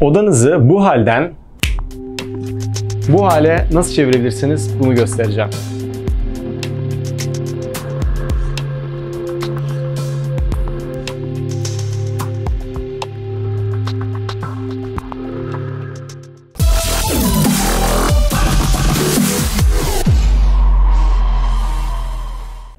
Odanızı bu halden bu hale nasıl çevirebilirsiniz bunu göstereceğim.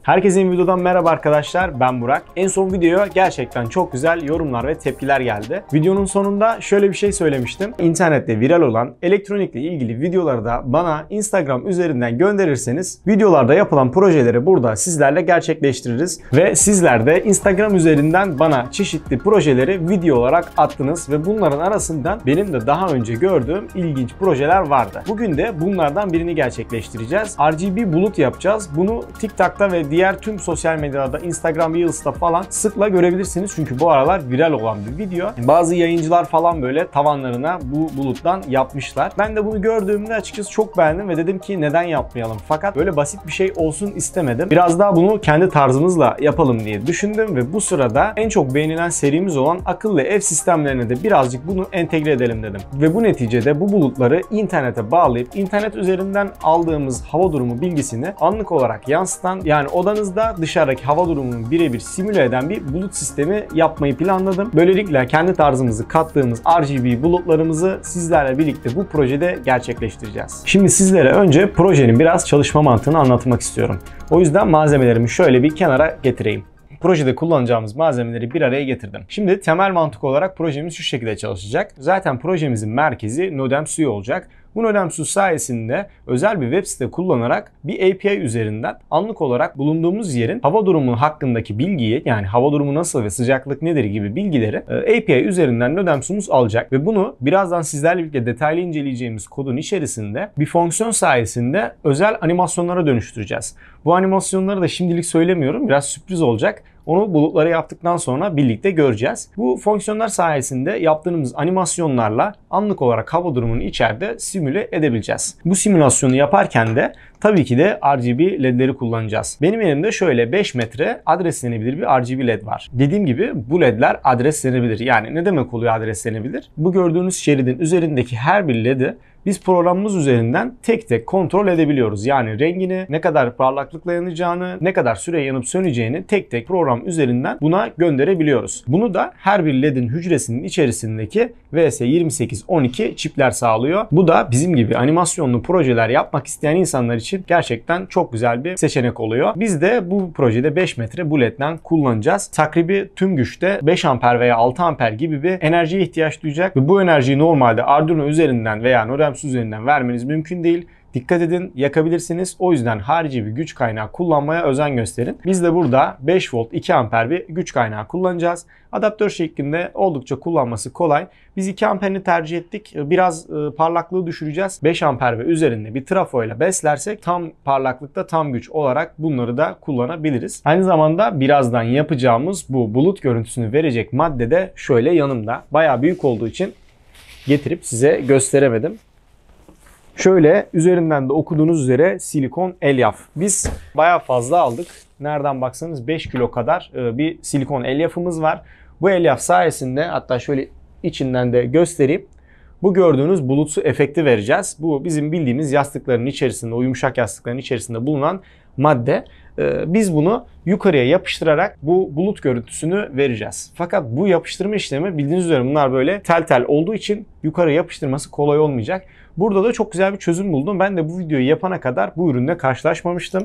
Herkese yeni videodan merhaba arkadaşlar ben Burak. En son videoya gerçekten çok güzel yorumlar ve tepkiler geldi. Videonun sonunda şöyle bir şey söylemiştim. İnternette viral olan elektronikle ilgili videoları da bana Instagram üzerinden gönderirseniz videolarda yapılan projeleri burada sizlerle gerçekleştiririz. Ve sizler de Instagram üzerinden bana çeşitli projeleri video olarak attınız ve bunların arasından benim de daha önce gördüğüm ilginç projeler vardı. Bugün de bunlardan birini gerçekleştireceğiz. RGB bulut yapacağız. Bunu TikTok'ta ve diğer diğer tüm sosyal medyada Instagram Reels'ta falan sıkla görebilirsiniz. Çünkü bu aralar viral olan bir video. Bazı yayıncılar falan böyle tavanlarına bu buluttan yapmışlar. Ben de bunu gördüğümde açıkçası çok beğendim ve dedim ki neden yapmayalım? Fakat böyle basit bir şey olsun istemedim. Biraz daha bunu kendi tarzımızla yapalım diye düşündüm ve bu sırada en çok beğenilen serimiz olan akıllı ev sistemlerine de birazcık bunu entegre edelim dedim. Ve bu neticede bu bulutları internete bağlayıp internet üzerinden aldığımız hava durumu bilgisini anlık olarak yansıtan yani o odanızda dışarıdaki hava durumunu birebir simüle eden bir bulut sistemi yapmayı planladım. Böylelikle kendi tarzımızı kattığımız RGB bulutlarımızı sizlerle birlikte bu projede gerçekleştireceğiz. Şimdi sizlere önce projenin biraz çalışma mantığını anlatmak istiyorum. O yüzden malzemelerimi şöyle bir kenara getireyim projede kullanacağımız malzemeleri bir araya getirdim. Şimdi temel mantık olarak projemiz şu şekilde çalışacak. Zaten projemizin merkezi Nodem suyu olacak. Hunolemsus sayesinde özel bir web site kullanarak bir API üzerinden anlık olarak bulunduğumuz yerin hava durumu hakkındaki bilgiyi yani hava durumu nasıl ve sıcaklık nedir gibi bilgileri e, API üzerinden Nodemsumuz alacak ve bunu birazdan sizlerle birlikte detaylı inceleyeceğimiz kodun içerisinde bir fonksiyon sayesinde özel animasyonlara dönüştüreceğiz. Bu animasyonları da şimdilik söylemiyorum. Biraz sürpriz olacak. Onu bulutlara yaptıktan sonra birlikte göreceğiz. Bu fonksiyonlar sayesinde yaptığımız animasyonlarla anlık olarak hava durumunu içeride simüle edebileceğiz. Bu simülasyonu yaparken de tabii ki de RGB ledleri kullanacağız. Benim elimde şöyle 5 metre adreslenebilir bir RGB led var. Dediğim gibi bu ledler adreslenebilir. Yani ne demek oluyor adreslenebilir? Bu gördüğünüz şeridin üzerindeki her bir ledi biz programımız üzerinden tek tek kontrol edebiliyoruz. Yani rengini, ne kadar parlaklıkla yanacağını, ne kadar süre yanıp söneceğini tek tek program üzerinden buna gönderebiliyoruz. Bunu da her bir LED'in hücresinin içerisindeki VS2812 çipler sağlıyor. Bu da bizim gibi animasyonlu projeler yapmak isteyen insanlar için gerçekten çok güzel bir seçenek oluyor. Biz de bu projede 5 metre bu LED'den kullanacağız. Takribi tüm güçte 5 amper veya 6 amper gibi bir enerjiye ihtiyaç duyacak ve bu enerjiyi normalde Arduino üzerinden veya Nodem Watt üzerinden vermeniz mümkün değil. Dikkat edin yakabilirsiniz. O yüzden harici bir güç kaynağı kullanmaya özen gösterin. Biz de burada 5 volt 2 amper bir güç kaynağı kullanacağız. Adaptör şeklinde oldukça kullanması kolay. Biz 2 amperini tercih ettik. Biraz e, parlaklığı düşüreceğiz. 5 amper ve üzerinde bir trafo ile beslersek tam parlaklıkta tam güç olarak bunları da kullanabiliriz. Aynı zamanda birazdan yapacağımız bu bulut görüntüsünü verecek madde de şöyle yanımda. Baya büyük olduğu için getirip size gösteremedim. Şöyle üzerinden de okuduğunuz üzere silikon elyaf. Biz baya fazla aldık. Nereden baksanız 5 kilo kadar e, bir silikon elyafımız var. Bu elyaf sayesinde hatta şöyle içinden de göstereyim. Bu gördüğünüz bulutsu efekti vereceğiz. Bu bizim bildiğimiz yastıkların içerisinde, o yumuşak yastıkların içerisinde bulunan madde. Ee, biz bunu yukarıya yapıştırarak bu bulut görüntüsünü vereceğiz. Fakat bu yapıştırma işlemi bildiğiniz üzere bunlar böyle tel tel olduğu için yukarı yapıştırması kolay olmayacak. Burada da çok güzel bir çözüm buldum. Ben de bu videoyu yapana kadar bu ürünle karşılaşmamıştım.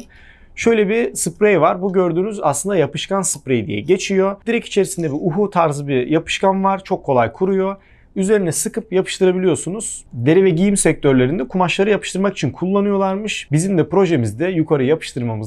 Şöyle bir sprey var. Bu gördüğünüz aslında yapışkan sprey diye geçiyor. Direkt içerisinde bir uhu tarzı bir yapışkan var. Çok kolay kuruyor üzerine sıkıp yapıştırabiliyorsunuz. Deri ve giyim sektörlerinde kumaşları yapıştırmak için kullanıyorlarmış. Bizim de projemizde yukarı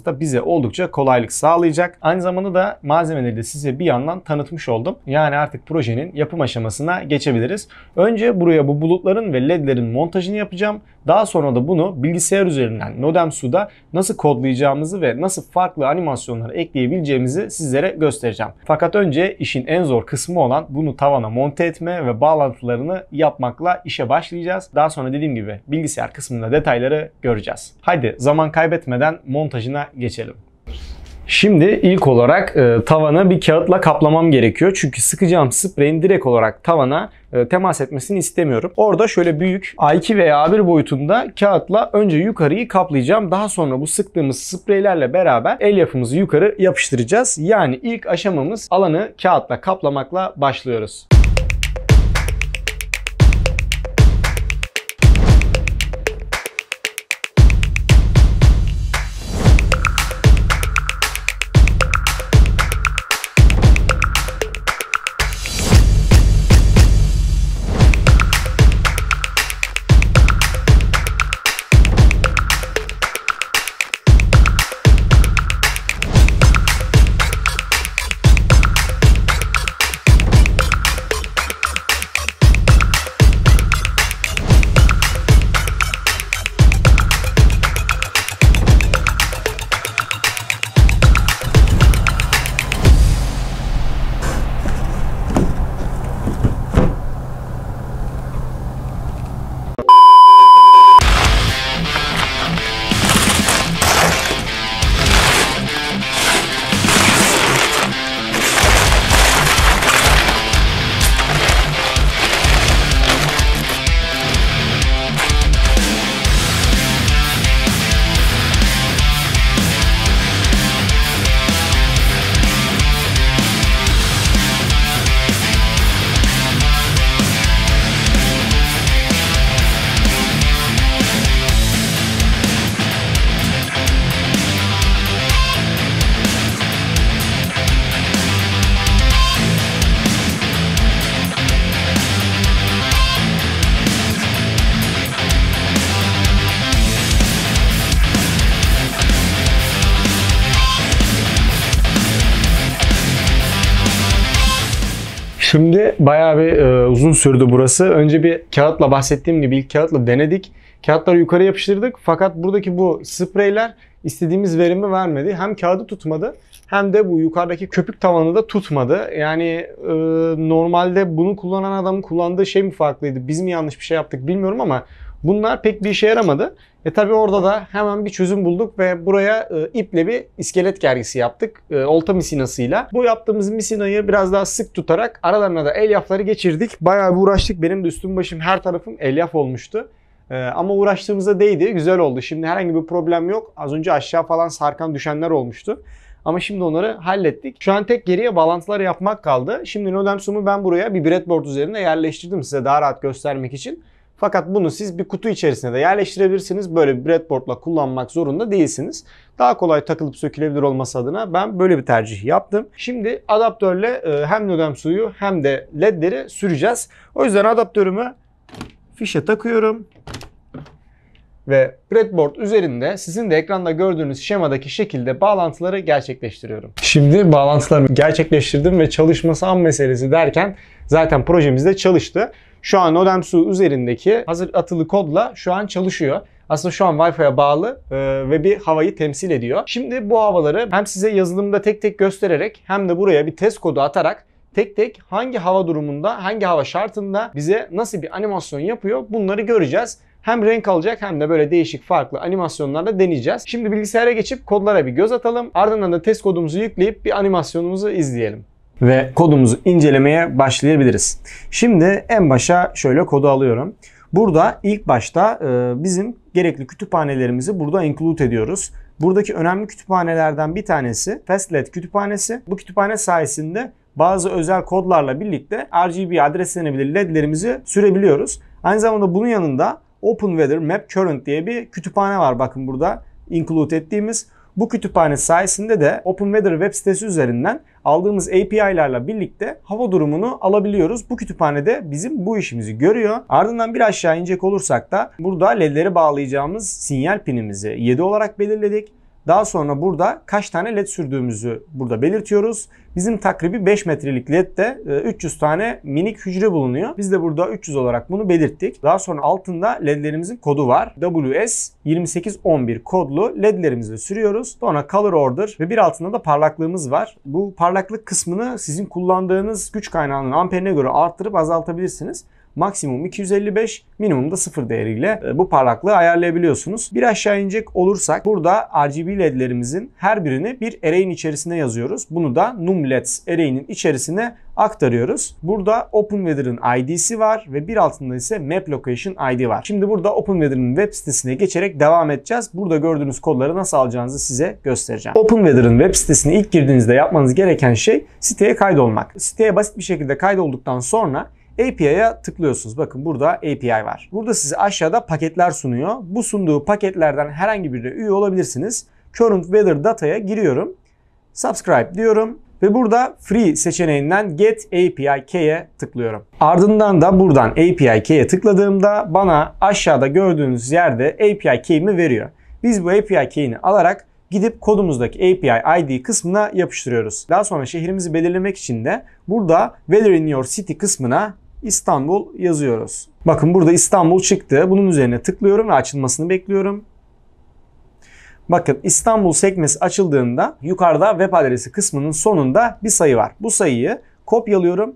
da bize oldukça kolaylık sağlayacak. Aynı zamanda da malzemeleri de size bir yandan tanıtmış oldum. Yani artık projenin yapım aşamasına geçebiliriz. Önce buraya bu bulutların ve ledlerin montajını yapacağım. Daha sonra da bunu bilgisayar üzerinden Nodem Su'da nasıl kodlayacağımızı ve nasıl farklı animasyonları ekleyebileceğimizi sizlere göstereceğim. Fakat önce işin en zor kısmı olan bunu tavana monte etme ve bağlantı bağlantılarını yapmakla işe başlayacağız. Daha sonra dediğim gibi bilgisayar kısmında detayları göreceğiz. Haydi zaman kaybetmeden montajına geçelim. Şimdi ilk olarak e, tavana bir kağıtla kaplamam gerekiyor. Çünkü sıkacağım spreyin direkt olarak tavana e, temas etmesini istemiyorum. Orada şöyle büyük A2 veya A1 boyutunda kağıtla önce yukarıyı kaplayacağım. Daha sonra bu sıktığımız spreylerle beraber el yapımızı yukarı yapıştıracağız. Yani ilk aşamamız alanı kağıtla kaplamakla başlıyoruz. Şimdi bayağı bir e, uzun sürdü burası. Önce bir kağıtla bahsettiğim gibi ilk kağıtla denedik. Kağıtları yukarı yapıştırdık fakat buradaki bu spreyler istediğimiz verimi vermedi. Hem kağıdı tutmadı hem de bu yukarıdaki köpük tavanı da tutmadı. Yani e, normalde bunu kullanan adamın kullandığı şey mi farklıydı? Biz mi yanlış bir şey yaptık bilmiyorum ama bunlar pek bir işe yaramadı. E tabi orada da hemen bir çözüm bulduk ve buraya e, iple bir iskelet gergisi yaptık. E, olta misinasıyla. Bu yaptığımız misinayı biraz daha sık tutarak aralarına da elyafları geçirdik. Bayağı bir uğraştık. Benim de üstüm başım her tarafım elyaf olmuştu. Ee, ama uğraştığımızda değdi. Güzel oldu. Şimdi herhangi bir problem yok. Az önce aşağı falan sarkan düşenler olmuştu. Ama şimdi onları hallettik. Şu an tek geriye bağlantılar yapmak kaldı. Şimdi Nodemsum'u ben buraya bir breadboard üzerine yerleştirdim size daha rahat göstermek için. Fakat bunu siz bir kutu içerisine de yerleştirebilirsiniz. Böyle bir breadboardla kullanmak zorunda değilsiniz. Daha kolay takılıp sökülebilir olması adına ben böyle bir tercih yaptım. Şimdi adaptörle e, hem nödem suyu hem de ledleri süreceğiz. O yüzden adaptörümü fişe takıyorum ve breadboard üzerinde sizin de ekranda gördüğünüz şemadaki şekilde bağlantıları gerçekleştiriyorum. Şimdi bağlantılarımı gerçekleştirdim ve çalışması an meselesi derken zaten projemizde çalıştı. Şu an Odemsu üzerindeki hazır atılı kodla şu an çalışıyor. Aslında şu an Wi-Fi'ye bağlı e, ve bir havayı temsil ediyor. Şimdi bu havaları hem size yazılımda tek tek göstererek hem de buraya bir test kodu atarak tek tek hangi hava durumunda, hangi hava şartında bize nasıl bir animasyon yapıyor bunları göreceğiz. Hem renk alacak hem de böyle değişik farklı animasyonlarla deneyeceğiz. Şimdi bilgisayara geçip kodlara bir göz atalım. Ardından da test kodumuzu yükleyip bir animasyonumuzu izleyelim ve kodumuzu incelemeye başlayabiliriz. Şimdi en başa şöyle kodu alıyorum. Burada ilk başta e, bizim gerekli kütüphanelerimizi burada include ediyoruz. Buradaki önemli kütüphanelerden bir tanesi Fastlet kütüphanesi. Bu kütüphane sayesinde bazı özel kodlarla birlikte RGB adreslenebilir ledlerimizi sürebiliyoruz. Aynı zamanda bunun yanında Open Weather Map Current diye bir kütüphane var. Bakın burada include ettiğimiz. Bu kütüphane sayesinde de OpenWeather web sitesi üzerinden aldığımız API'larla birlikte hava durumunu alabiliyoruz. Bu kütüphane de bizim bu işimizi görüyor. Ardından bir aşağı inecek olursak da burada ledleri bağlayacağımız sinyal pinimizi 7 olarak belirledik. Daha sonra burada kaç tane led sürdüğümüzü burada belirtiyoruz. Bizim takribi 5 metrelik ledde 300 e, tane minik hücre bulunuyor. Biz de burada 300 olarak bunu belirttik. Daha sonra altında ledlerimizin kodu var. WS2811 kodlu LEDlerimizi sürüyoruz. Sonra color order ve bir altında da parlaklığımız var. Bu parlaklık kısmını sizin kullandığınız güç kaynağının amperine göre arttırıp azaltabilirsiniz maksimum 255, minimum da 0 değeriyle e, bu parlaklığı ayarlayabiliyorsunuz. Bir aşağı inecek olursak burada RGB ledlerimizin her birini bir array'in içerisine yazıyoruz. Bunu da Numlets leds array'inin içerisine aktarıyoruz. Burada OpenWeather'ın ID'si var ve bir altında ise Map Location ID var. Şimdi burada OpenWeather'ın web sitesine geçerek devam edeceğiz. Burada gördüğünüz kodları nasıl alacağınızı size göstereceğim. OpenWeather'ın web sitesine ilk girdiğinizde yapmanız gereken şey siteye kaydolmak. Siteye basit bir şekilde kaydolduktan sonra API'ye tıklıyorsunuz. Bakın burada API var. Burada size aşağıda paketler sunuyor. Bu sunduğu paketlerden herhangi birine üye olabilirsiniz. Current Weather Data'ya giriyorum. Subscribe diyorum. Ve burada Free seçeneğinden Get API Key'e tıklıyorum. Ardından da buradan API Key'e tıkladığımda bana aşağıda gördüğünüz yerde API Key'imi veriyor. Biz bu API Key'ini alarak gidip kodumuzdaki API ID kısmına yapıştırıyoruz. Daha sonra şehrimizi belirlemek için de burada Weather in Your City kısmına İstanbul yazıyoruz. Bakın burada İstanbul çıktı. Bunun üzerine tıklıyorum ve açılmasını bekliyorum. Bakın İstanbul sekmesi açıldığında yukarıda web adresi kısmının sonunda bir sayı var. Bu sayıyı kopyalıyorum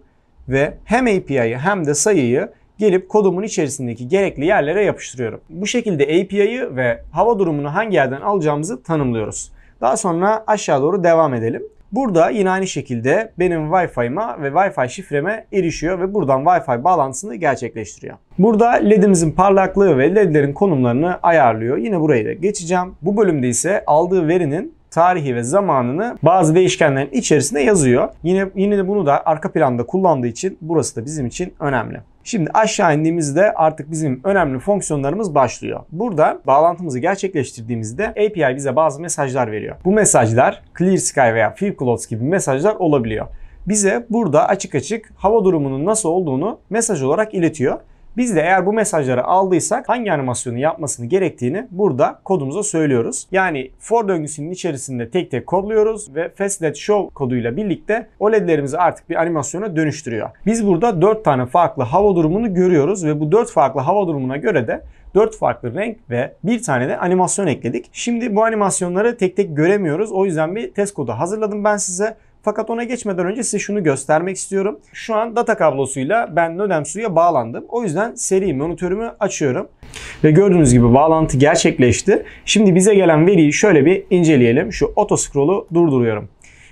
ve hem API'yi hem de sayıyı gelip kodumun içerisindeki gerekli yerlere yapıştırıyorum. Bu şekilde API'yi ve hava durumunu hangi yerden alacağımızı tanımlıyoruz. Daha sonra aşağı doğru devam edelim. Burada yine aynı şekilde benim Wi-Fi'ma ve Wi-Fi şifreme erişiyor ve buradan Wi-Fi bağlantısını gerçekleştiriyor. Burada LED'imizin parlaklığı ve LED'lerin konumlarını ayarlıyor. Yine burayı da geçeceğim. Bu bölümde ise aldığı verinin tarihi ve zamanını bazı değişkenlerin içerisinde yazıyor. Yine yine de bunu da arka planda kullandığı için burası da bizim için önemli. Şimdi aşağı indiğimizde artık bizim önemli fonksiyonlarımız başlıyor. Burada bağlantımızı gerçekleştirdiğimizde API bize bazı mesajlar veriyor. Bu mesajlar Clear Sky veya Clouds gibi mesajlar olabiliyor. Bize burada açık açık hava durumunun nasıl olduğunu mesaj olarak iletiyor. Biz de eğer bu mesajları aldıysak hangi animasyonu yapmasını gerektiğini burada kodumuza söylüyoruz. Yani for döngüsünün içerisinde tek tek kodluyoruz ve Fastlet Show koduyla birlikte OLED'lerimizi artık bir animasyona dönüştürüyor. Biz burada 4 tane farklı hava durumunu görüyoruz ve bu 4 farklı hava durumuna göre de 4 farklı renk ve bir tane de animasyon ekledik. Şimdi bu animasyonları tek tek göremiyoruz. O yüzden bir test kodu hazırladım ben size. Fakat ona geçmeden önce size şunu göstermek istiyorum. Şu an data kablosuyla ben nödem suya bağlandım. O yüzden seri monitörümü açıyorum. Ve gördüğünüz gibi bağlantı gerçekleşti. Şimdi bize gelen veriyi şöyle bir inceleyelim. Şu auto scroll'u durduruyorum.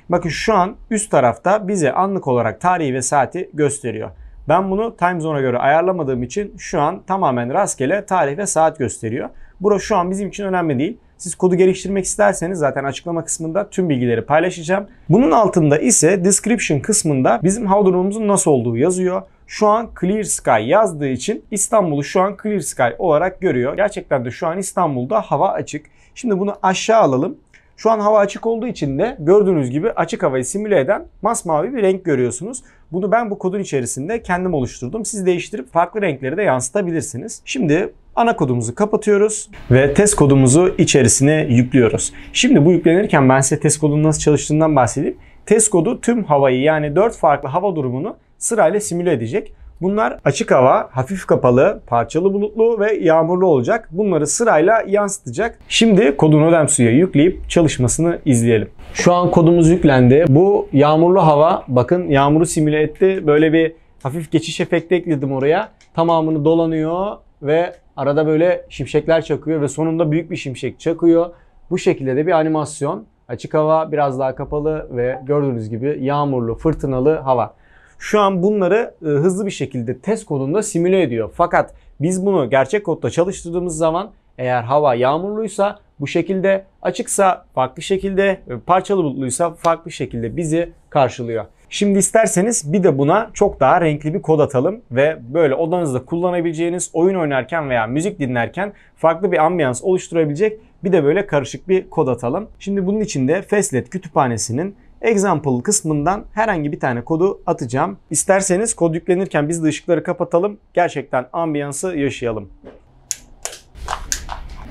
Bakın şu an üst tarafta bize anlık olarak tarihi ve saati gösteriyor. Ben bunu time zone'a göre ayarlamadığım için şu an tamamen rastgele tarih ve saat gösteriyor. Bura şu an bizim için önemli değil. Siz kodu geliştirmek isterseniz zaten açıklama kısmında tüm bilgileri paylaşacağım. Bunun altında ise description kısmında bizim hava haldurumumuzun nasıl olduğu yazıyor. Şu an Clear Sky yazdığı için İstanbul'u şu an Clear Sky olarak görüyor. Gerçekten de şu an İstanbul'da hava açık. Şimdi bunu aşağı alalım. Şu an hava açık olduğu için de gördüğünüz gibi açık havayı simüle eden masmavi bir renk görüyorsunuz. Bunu ben bu kodun içerisinde kendim oluşturdum. Siz değiştirip farklı renkleri de yansıtabilirsiniz. Şimdi ana kodumuzu kapatıyoruz ve test kodumuzu içerisine yüklüyoruz. Şimdi bu yüklenirken ben size test kodunun nasıl çalıştığından bahsedeyim. Test kodu tüm havayı yani 4 farklı hava durumunu sırayla simüle edecek. Bunlar açık hava, hafif kapalı, parçalı bulutlu ve yağmurlu olacak. Bunları sırayla yansıtacak. Şimdi kodu nodem suya yükleyip çalışmasını izleyelim. Şu an kodumuz yüklendi. Bu yağmurlu hava bakın yağmuru simüle etti. Böyle bir hafif geçiş efekti ekledim oraya. Tamamını dolanıyor ve arada böyle şimşekler çakıyor ve sonunda büyük bir şimşek çakıyor. Bu şekilde de bir animasyon. Açık hava biraz daha kapalı ve gördüğünüz gibi yağmurlu, fırtınalı hava şu an bunları e, hızlı bir şekilde test kodunda simüle ediyor. Fakat biz bunu gerçek kodda çalıştırdığımız zaman eğer hava yağmurluysa bu şekilde açıksa farklı şekilde e, parçalı bulutluysa farklı şekilde bizi karşılıyor. Şimdi isterseniz bir de buna çok daha renkli bir kod atalım ve böyle odanızda kullanabileceğiniz oyun oynarken veya müzik dinlerken farklı bir ambiyans oluşturabilecek bir de böyle karışık bir kod atalım. Şimdi bunun için de Faclet kütüphanesinin example kısmından herhangi bir tane kodu atacağım. İsterseniz kod yüklenirken biz de ışıkları kapatalım. Gerçekten ambiyansı yaşayalım.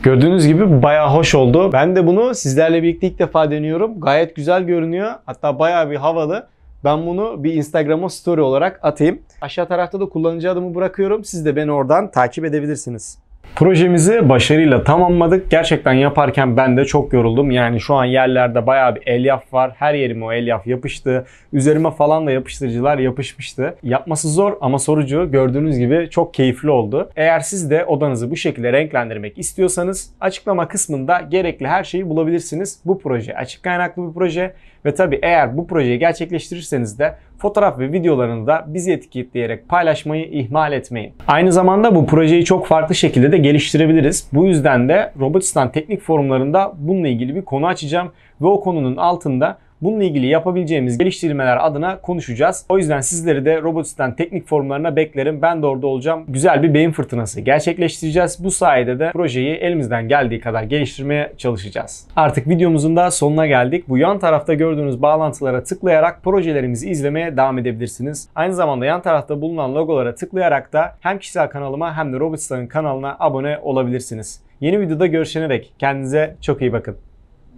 Gördüğünüz gibi baya hoş oldu. Ben de bunu sizlerle birlikte ilk defa deniyorum. Gayet güzel görünüyor. Hatta baya bir havalı. Ben bunu bir Instagram'a story olarak atayım. Aşağı tarafta da kullanıcı adımı bırakıyorum. Siz de beni oradan takip edebilirsiniz. Projemizi başarıyla tamamladık. Gerçekten yaparken ben de çok yoruldum. Yani şu an yerlerde bayağı bir elyaf var. Her yerime o elyaf yapıştı. Üzerime falan da yapıştırıcılar yapışmıştı. Yapması zor ama sorucu gördüğünüz gibi çok keyifli oldu. Eğer siz de odanızı bu şekilde renklendirmek istiyorsanız açıklama kısmında gerekli her şeyi bulabilirsiniz. Bu proje açık kaynaklı bir proje. Ve tabi eğer bu projeyi gerçekleştirirseniz de fotoğraf ve videolarını da bizi etiketleyerek paylaşmayı ihmal etmeyin. Aynı zamanda bu projeyi çok farklı şekilde de geliştirebiliriz. Bu yüzden de Robotistan Teknik Forumlarında bununla ilgili bir konu açacağım ve o konunun altında Bununla ilgili yapabileceğimiz geliştirmeler adına konuşacağız. O yüzden sizleri de Robotistan teknik formlarına beklerim. Ben de orada olacağım. Güzel bir beyin fırtınası gerçekleştireceğiz. Bu sayede de projeyi elimizden geldiği kadar geliştirmeye çalışacağız. Artık videomuzun da sonuna geldik. Bu yan tarafta gördüğünüz bağlantılara tıklayarak projelerimizi izlemeye devam edebilirsiniz. Aynı zamanda yan tarafta bulunan logolara tıklayarak da hem kişisel kanalıma hem de Robotistan'ın kanalına abone olabilirsiniz. Yeni videoda görüşene dek kendinize çok iyi bakın.